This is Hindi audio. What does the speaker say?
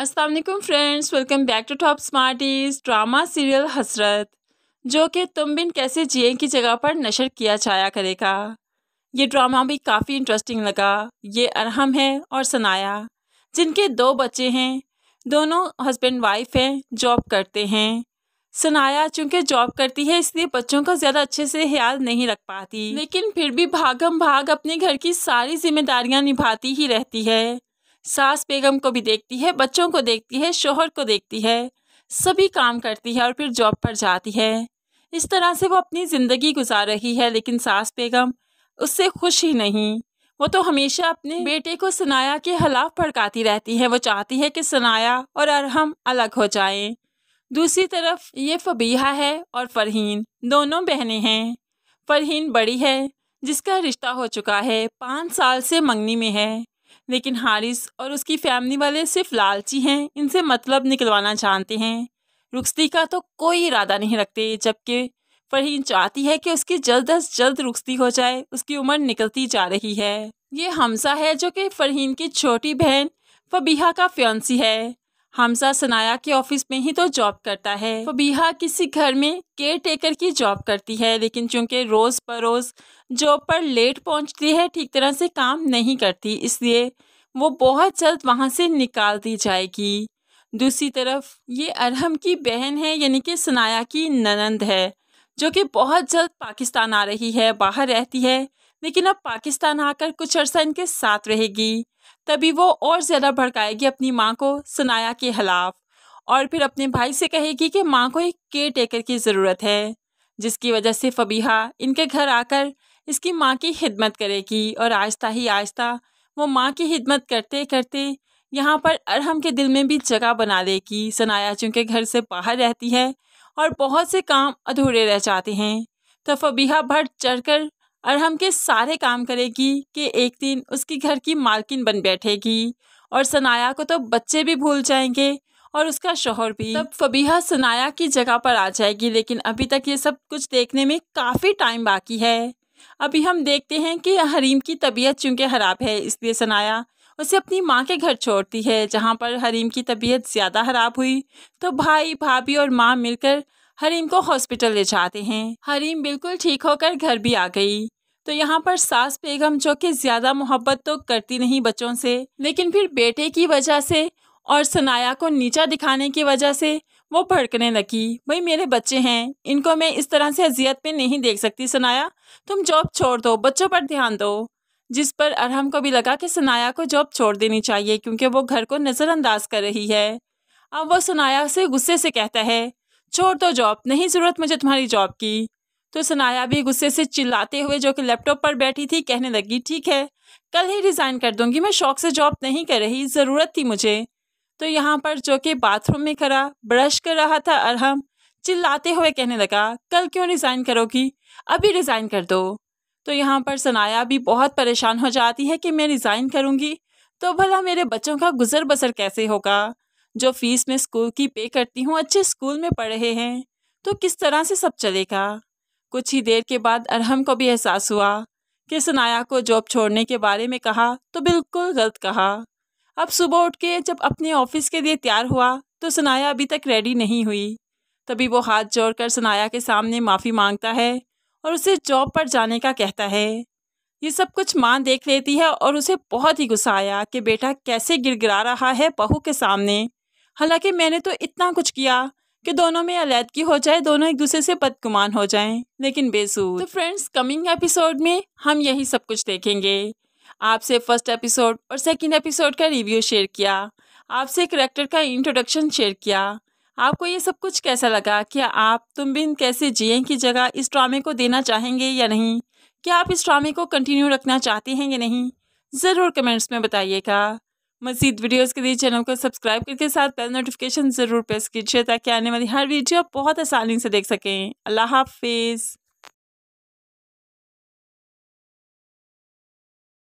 वालेकुम friends welcome back to Top Smarties drama serial Hasrat जो कि तुम बिन कैसे जिए की जगह पर नशर किया जाया करेगा ये ड्रामा भी काफ़ी इंटरेस्टिंग लगा ये अरहम है और सनाया जिनके दो बच्चे हैं दोनों हस्बैंड वाइफ हैं जॉब करते हैं सनाया चूंकि जॉब करती है इसलिए बच्चों का ज़्यादा अच्छे से ख्याल नहीं रख पाती लेकिन फिर भी भागम भाग अपने घर की सारी जिम्मेदारियां निभाती ही रहती है सास बेगम को भी देखती है बच्चों को देखती है शोहर को देखती है सभी काम करती है और फिर जॉब पर जाती है इस तरह से वो अपनी ज़िंदगी गुजार रही है लेकिन सास बेगम उससे खुश ही नहीं वो तो हमेशा अपने बेटे को सनाया के खिलाफ भड़काती रहती है वो चाहती है कि सनाया और अरहम अलग हो जाएं। दूसरी तरफ ये फबीहा है और फरहीन दोनों बहनें हैं फरहीन बड़ी है जिसका रिश्ता हो चुका है पाँच साल से मंगनी में है लेकिन हारिस और उसकी फैमिली वाले सिर्फ लालची हैं इनसे मतलब निकलवाना जानते हैं रुखती का तो कोई इरादा नहीं रखते जबकि फरहीन चाहती है कि उसकी जल्द अज जल्द रुखती हो जाए उसकी उम्र निकलती जा रही है ये हमसा है जो कि फरहीन की छोटी बहन फबीहा का फ्योन्सी है हमजा सनाया के ऑफिस में ही तो जॉब करता है फबीहा किसी घर में केयर टेकर की जॉब करती है लेकिन चूंकि रोज बरोज जॉब पर लेट पहुंचती है ठीक तरह से काम नहीं करती इसलिए वो बहुत जल्द वहाँ से निकाल दी जाएगी दूसरी तरफ ये अरहम की बहन है यानी कि सनाया की ननंद है जो कि बहुत जल्द पाकिस्तान आ रही है बाहर रहती है लेकिन अब पाकिस्तान आकर कुछ अरसा इनके साथ रहेगी तभी वो और ज़्यादा भड़काएगी अपनी माँ को सनाया के खिलाफ और फिर अपने भाई से कहेगी कि माँ को एक केयर टेकर की ज़रूरत है जिसकी वजह से फ़बीहा इनके घर आकर इसकी माँ की खिदमत करेगी और आहिस्ता ही आहिस्ता वो माँ की खिदमत करते करते यहाँ पर अरहम के दिल में भी जगह बना लेगी सनाया चूँकि घर से बाहर रहती है और बहुत से काम अधूरे रह जाते हैं तो फबीहा भट्ट चढ़कर अरहम के सारे काम करेगी कि एक दिन उसकी घर की मालकिन बन बैठेगी और सनाया को तो बच्चे भी भूल जाएंगे और उसका शोहर भी तब फबीहा सनाया की जगह पर आ जाएगी लेकिन अभी तक ये सब कुछ देखने में काफ़ी टाइम बाकी है अभी हम देखते हैं कि हरीम की तबीयत चूंकि ख़राब है इसलिए सनाया उसे अपनी माँ के घर छोड़ती है जहाँ पर हरीम की तबीयत ज़्यादा ख़राब हुई तो भाई भाभी और माँ मिलकर हरीम को हॉस्पिटल ले जाते हैं हरीम बिल्कुल ठीक होकर घर भी आ गई तो यहाँ पर सास बेगम जो कि ज़्यादा मोहब्बत तो करती नहीं बच्चों से लेकिन फिर बेटे की वजह से और सनाया को नीचा दिखाने की वजह से वो भड़कने लगी भाई मेरे बच्चे हैं इनको मैं इस तरह से अजियत में नहीं देख सकती सनाया तुम जॉब छोड़ दो बच्चों पर ध्यान दो जिस पर अरहम को भी लगा कि सनाया को जॉब छोड़ देनी चाहिए क्योंकि वो घर को नज़रअंदाज कर रही है अब वो सनाया से गुस्से से कहता है छोड़ दो जॉब नहीं ज़रूरत मुझे तुम्हारी जॉब की तो सनाया भी गुस्से से चिल्लाते हुए जो कि लैपटॉप पर बैठी थी कहने लगी ठीक है कल ही रिज़ाइन कर दूंगी मैं शौक से जॉब नहीं कर रही ज़रूरत थी मुझे तो यहाँ पर जो कि बाथरूम में खड़ा ब्रश कर रहा था अरहम चिल्लाते हुए कहने लगा कल क्यों रिज़ाइन करोगी अभी रिज़ाइन कर दो तो यहाँ पर सनाया भी बहुत परेशान हो जाती है कि मैं रिज़ाइन करूँगी तो भला मेरे बच्चों का गुजर बसर कैसे होगा जो फीस मैं स्कूल की पे करती हूँ अच्छे स्कूल में पढ़ रहे हैं तो किस तरह से सब चलेगा कुछ ही देर के बाद अरहम को भी एहसास हुआ कि सनाया को जॉब छोड़ने के बारे में कहा तो बिल्कुल गलत कहा अब सुबह उठ के जब अपने ऑफिस के लिए तैयार हुआ तो सनाया अभी तक रेडी नहीं हुई तभी वो हाथ जोड़कर सनाया के सामने माफ़ी मांगता है और उसे जॉब पर जाने का कहता है ये सब कुछ मां देख लेती है और उसे बहुत ही गुस्सा आया कि बेटा कैसे गिरा रहा है बहू के सामने हालांकि मैंने तो इतना कुछ किया कि दोनों में अलीदगी हो जाए दोनों एक दूसरे से बदगुमान हो जाएं लेकिन बेसूद तो फ्रेंड्स कमिंग एपिसोड में हम यही सब कुछ देखेंगे आपसे फर्स्ट एपिसोड और सेकेंड एपिसोड का रिव्यू शेयर किया आपसे करेक्टर का इंट्रोडक्शन शेयर किया आपको ये सब कुछ कैसा लगा क्या आप तुम बिन कैसे जिये की जगह इस ड्रामे को देना चाहेंगे या नहीं क्या आप इस ड्रामे को कंटिन्यू रखना चाहते हैं या नहीं ज़रूर कमेंट्स में बताइएगा मजीद वीडियोस के लिए चैनल को सब्सक्राइब करके साथ बेल नोटिफिकेशन ज़रूर प्रेस कीजिए ताकि आने वाली हर वीडियो आप बहुत आसानी से देख सकें अल्लाह हाफिज़